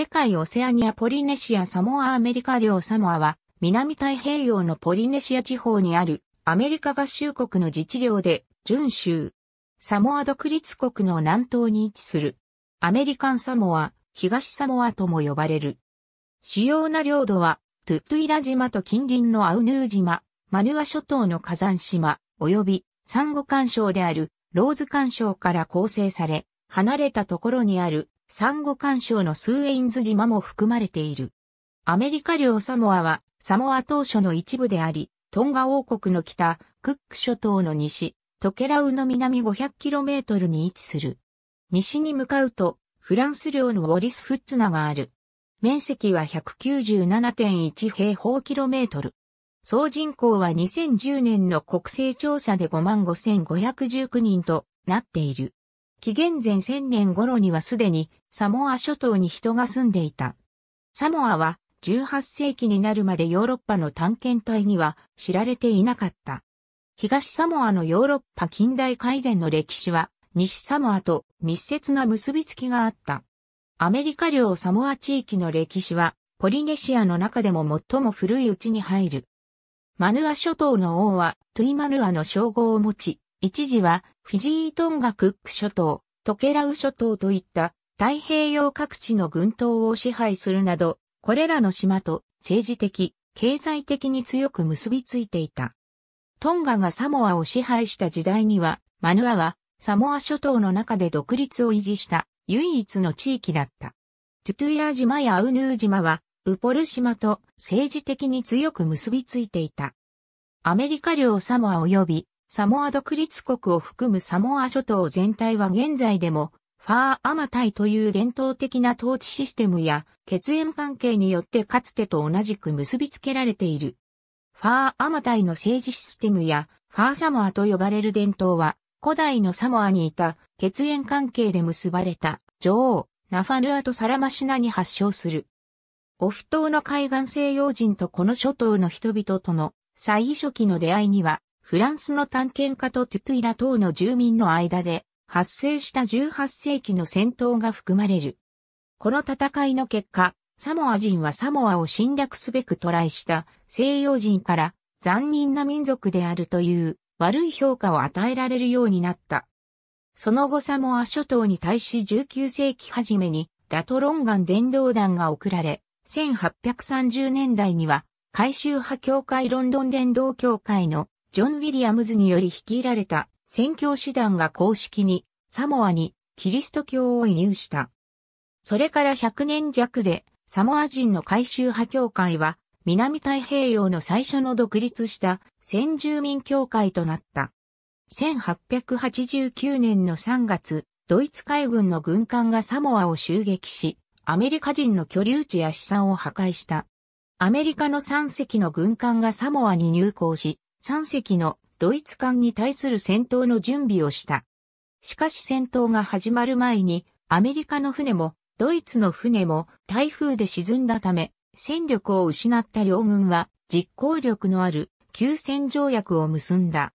世界オセアニアポリネシアサモアアメリカ領サモアは南太平洋のポリネシア地方にあるアメリカ合衆国の自治領で準州。サモア独立国の南東に位置する。アメリカンサモア、東サモアとも呼ばれる。主要な領土はトゥットゥイラ島と近隣のアウヌー島、マヌア諸島の火山島、及びサンゴ干渉であるローズ干渉から構成され、離れたところにあるサンゴ干渉のスーエインズ島も含まれている。アメリカ領サモアは、サモア島初の一部であり、トンガ王国の北、クック諸島の西、トケラウの南 500km に位置する。西に向かうと、フランス領のウォリスフッツナがある。面積は197.1平方キロメートル。総人口は2010年の国勢調査で55,519人となっている。紀元前1000年頃にはすでにサモア諸島に人が住んでいた。サモアは18世紀になるまでヨーロッパの探検隊には知られていなかった。東サモアのヨーロッパ近代改善の歴史は西サモアと密接な結びつきがあった。アメリカ領サモア地域の歴史はポリネシアの中でも最も古いうちに入る。マヌア諸島の王はトゥイマヌアの称号を持ち、一時はフィジートンガクック諸島、トケラウ諸島といった太平洋各地の群島を支配するなど、これらの島と政治的、経済的に強く結びついていた。トンガがサモアを支配した時代には、マヌアはサモア諸島の中で独立を維持した唯一の地域だった。トゥトゥイラ島やアウヌー島は、ウポル島と政治的に強く結びついていた。アメリカ領サモア及びサモア独立国を含むサモア諸島全体は現在でも、ファーアマタイという伝統的な統治システムや血縁関係によってかつてと同じく結びつけられている。ファーアマタイの政治システムやファーサモアと呼ばれる伝統は古代のサモアにいた血縁関係で結ばれた女王ナファヌアとサラマシナに発祥する。オフ島の海岸西洋人とこの諸島の人々との最初期の出会いにはフランスの探検家とトゥトゥイラ等の住民の間で発生した18世紀の戦闘が含まれる。この戦いの結果、サモア人はサモアを侵略すべくライした西洋人から残忍な民族であるという悪い評価を与えられるようになった。その後サモア諸島に対し19世紀初めにラトロンガン伝道団が送られ、1830年代には、改修派教会ロンドン伝道教会のジョン・ウィリアムズにより率いられた宣教師団が公式にサモアにキリスト教を移入した。それから100年弱でサモア人の改宗派教会は南太平洋の最初の独立した先住民教会となった。1889年の3月、ドイツ海軍の軍艦がサモアを襲撃し、アメリカ人の居留地や資産を破壊した。アメリカの3隻の軍艦がサモアに入港し、3隻のドイツ艦に対する戦闘の準備をした。しかし戦闘が始まる前に、アメリカの船も、ドイツの船も台風で沈んだため、戦力を失った両軍は実行力のある休戦条約を結んだ。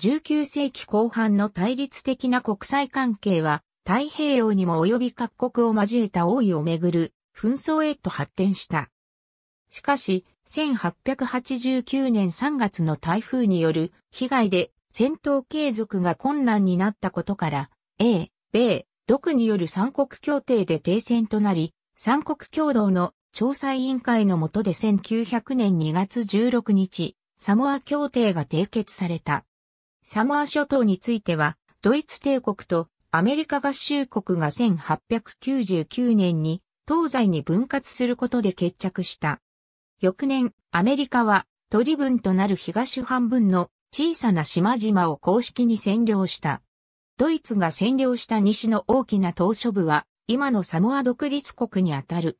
19世紀後半の対立的な国際関係は太平洋にも及び各国を交えた王位をめぐる紛争へと発展した。しかし、1889年3月の台風による被害で戦闘継続が困難になったことから、英、米、独による三国協定で停戦となり、三国共同の調査委員会の下で1900年2月16日、サモア協定が締結された。サモア諸島については、ドイツ帝国とアメリカ合衆国が1899年に東西に分割することで決着した。翌年、アメリカは、トリブンとなる東半分の小さな島々を公式に占領した。ドイツが占領した西の大きな島嶼部は、今のサモア独立国にあたる。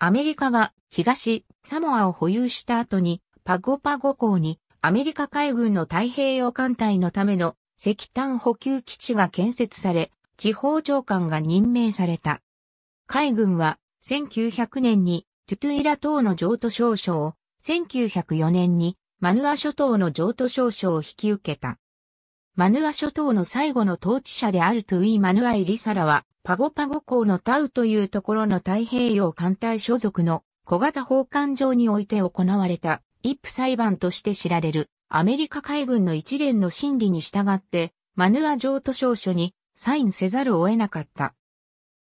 アメリカが東、サモアを保有した後に、パゴパゴ港にアメリカ海軍の太平洋艦隊のための石炭補給基地が建設され、地方長官が任命された。海軍は1900年にトゥトゥイラ島の譲渡少書を、1904年にマヌア諸島の譲渡少書を引き受けた。マヌア諸島の最後の統治者であるトゥイ・マヌアイ・リサラは、パゴパゴ港のタウというところの太平洋艦隊所属の小型砲艦場において行われた一夫裁判として知られるアメリカ海軍の一連の審理に従ってマヌア譲渡証書にサインせざるを得なかった。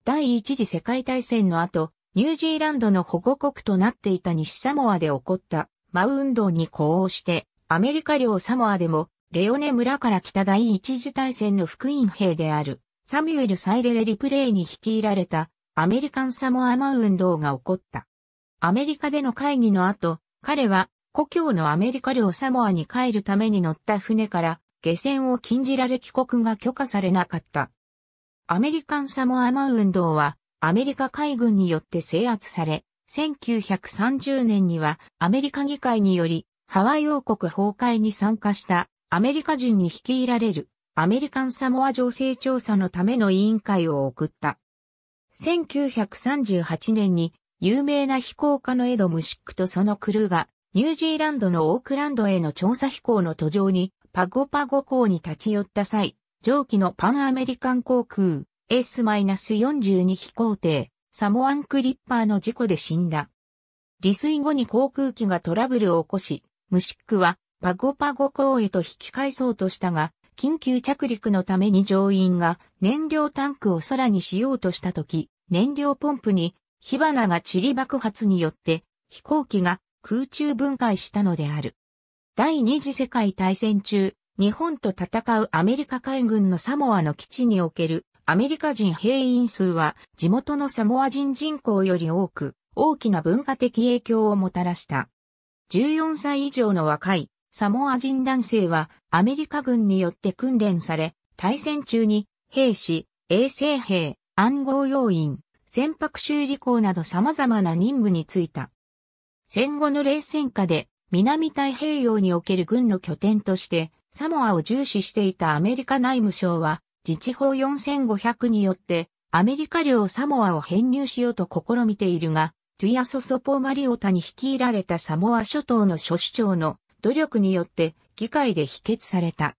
第一次世界大戦の後、ニュージーランドの保護国となっていた西サモアで起こったマウ運動に呼応して、アメリカ領サモアでも、レオネ村から来た第一次大戦の福音兵である、サミュエル・サイレレ・リプレイに率いられた、アメリカン・サモア・マウ運動が起こった。アメリカでの会議の後、彼は、故郷のアメリカ領サモアに帰るために乗った船から、下船を禁じられ帰国が許可されなかった。アメリカン・サモア・マウ運動は、アメリカ海軍によって制圧され、1930年にはアメリカ議会によりハワイ王国崩壊に参加したアメリカ人に率いられるアメリカンサモア情勢調査のための委員会を送った。1938年に有名な飛行家のエド・ムシックとそのクルーがニュージーランドのオークランドへの調査飛行の途上にパゴパゴ港に立ち寄った際、上記のパンアメリカン航空 S-42 飛行艇、サモアンクリッパーの事故で死んだ。離水後に航空機がトラブルを起こし、ムシックはパゴパゴ港へと引き返そうとしたが、緊急着陸のために乗員が燃料タンクを空にしようとした時、燃料ポンプに火花が散り爆発によって飛行機が空中分解したのである。第二次世界大戦中、日本と戦うアメリカ海軍のサモアの基地におけるアメリカ人兵員数は地元のサモア人人口より多く、大きな文化的影響をもたらした。14歳以上の若いサモア人男性はアメリカ軍によって訓練され、対戦中に兵士、衛生兵、暗号要員、船舶修理工など様々な任務に就いた。戦後の冷戦下で南太平洋における軍の拠点としてサモアを重視していたアメリカ内務省は自治法4500によって、アメリカ領サモアを編入しようと試みているが、トゥヤソソポマリオタに率いられたサモア諸島の諸首長の努力によって議会で否決された。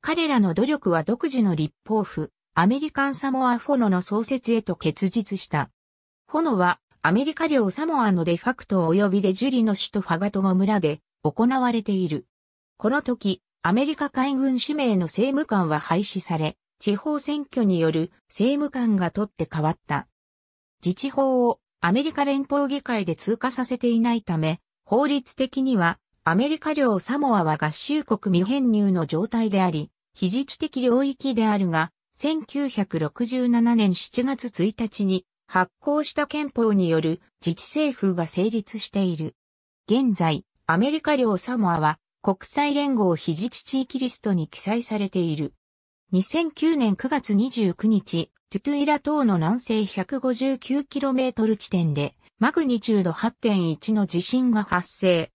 彼らの努力は独自の立法府、アメリカンサモアフォノの創設へと結実した。フォノはアメリカ領サモアのデファクト及びでジュリの首都ファガトゴ村で行われている。この時、アメリカ海軍指名の政務官は廃止され、地方選挙による政務官が取って変わった。自治法をアメリカ連邦議会で通過させていないため、法律的にはアメリカ領サモアは合衆国未編入の状態であり、非自治的領域であるが、1967年7月1日に発行した憲法による自治政府が成立している。現在、アメリカ領サモアは国際連合非自治地域リストに記載されている。2009年9月29日、トゥトゥイラ島の南西 159km 地点で、マグニチュード8.1の地震が発生。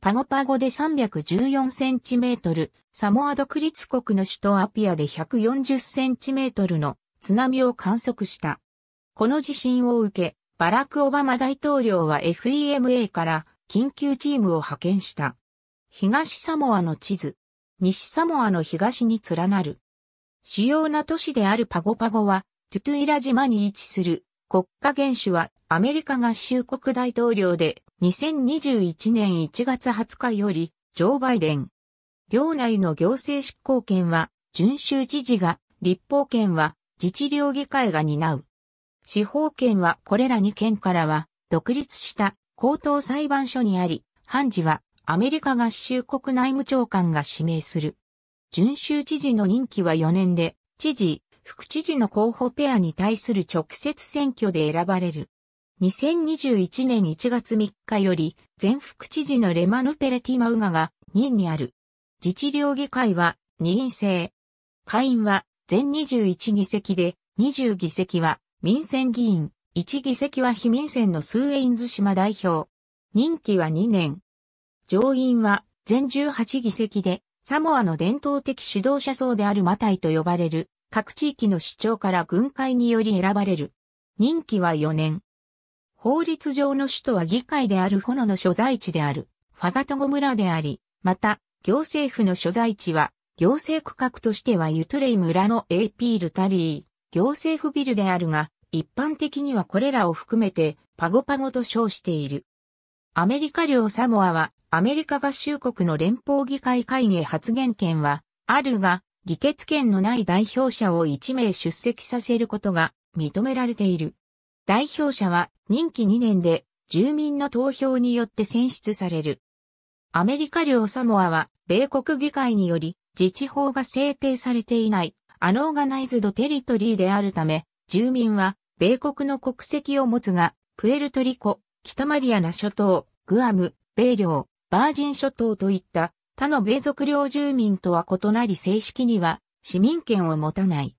パゴパゴで 314cm、サモア独立国の首都アピアで 140cm の津波を観測した。この地震を受け、バラク・オバマ大統領は FEMA から緊急チームを派遣した。東サモアの地図。西サモアの東に連なる。主要な都市であるパゴパゴは、トゥトゥイラ島に位置する国家元首はアメリカ合衆国大統領で2021年1月20日よりジョー・バイデン。領内の行政執行権は遵州知事が、立法権は自治領議会が担う。司法権はこれら2県からは独立した高等裁判所にあり、判事はアメリカ合衆国内務長官が指名する。準州知事の任期は4年で、知事、副知事の候補ペアに対する直接選挙で選ばれる。2021年1月3日より、前副知事のレマヌペレティマウガが2位にある。自治領議会は2院制。下院は全21議席で、20議席は民選議員、1議席は非民選のスーエインズ島代表。任期は2年。上院は全18議席で、サモアの伝統的指導者層であるマタイと呼ばれる、各地域の主張から軍会により選ばれる。任期は4年。法律上の首都は議会であるホノの所在地である、ファガトゴ村であり、また、行政府の所在地は、行政区画としてはユトレイ村のエイピールタリー、行政府ビルであるが、一般的にはこれらを含めて、パゴパゴと称している。アメリカ領サモアは、アメリカ合衆国の連邦議会会議発言権は、あるが、議決権のない代表者を1名出席させることが認められている。代表者は任期2年で住民の投票によって選出される。アメリカ領サモアは、米国議会により自治法が制定されていないアノーガナイズドテリトリーであるため、住民は米国の国籍を持つが、プエルトリコ、北マリアナ諸島、グアム、米領、バージン諸島といった他の米族領住民とは異なり正式には市民権を持たない。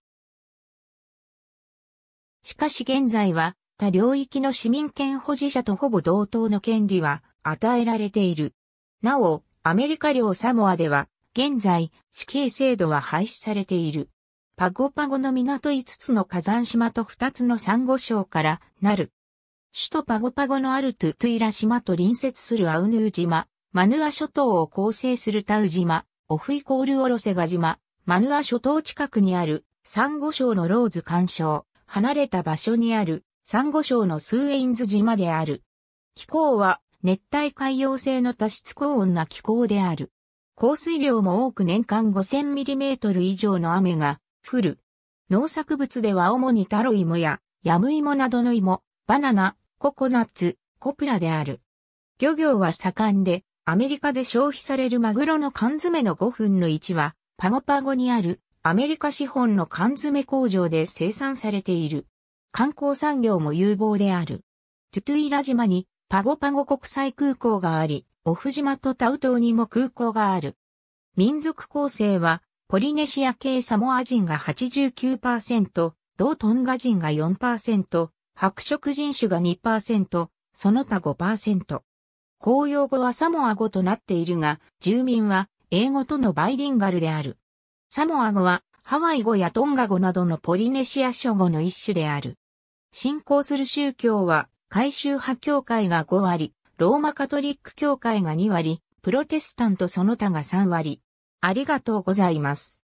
しかし現在は他領域の市民権保持者とほぼ同等の権利は与えられている。なお、アメリカ領サモアでは現在死刑制度は廃止されている。パゴパゴの港5つの火山島と2つのサンゴ礁からなる首都パゴパゴのあるトゥトゥイラ島と隣接するアウヌー島、マヌア諸島を構成するタウ島、オフイコールオロセガ島、マヌア諸島近くにあるサンゴ礁のローズ干渉、離れた場所にあるサンゴ礁のスーエインズ島である。気候は熱帯海洋性の多湿高温な気候である。降水量も多く年間 5000mm 以上の雨が降る。農作物では主にタロイモやヤムイモなどの芋、バナナ、ココナッツ、コプラである。漁業は盛んで、アメリカで消費されるマグロの缶詰の5分の1は、パゴパゴにあるアメリカ資本の缶詰工場で生産されている。観光産業も有望である。トゥトゥイラ島にパゴパゴ国際空港があり、オフ島とタウ島にも空港がある。民族構成は、ポリネシア系サモア人が89%、同トンガ人が4%、白色人種が2%、その他5%。公用語はサモア語となっているが、住民は英語とのバイリンガルである。サモア語はハワイ語やトンガ語などのポリネシア諸語の一種である。信仰する宗教は、改宗派教会が5割、ローマカトリック教会が2割、プロテスタントその他が3割。ありがとうございます。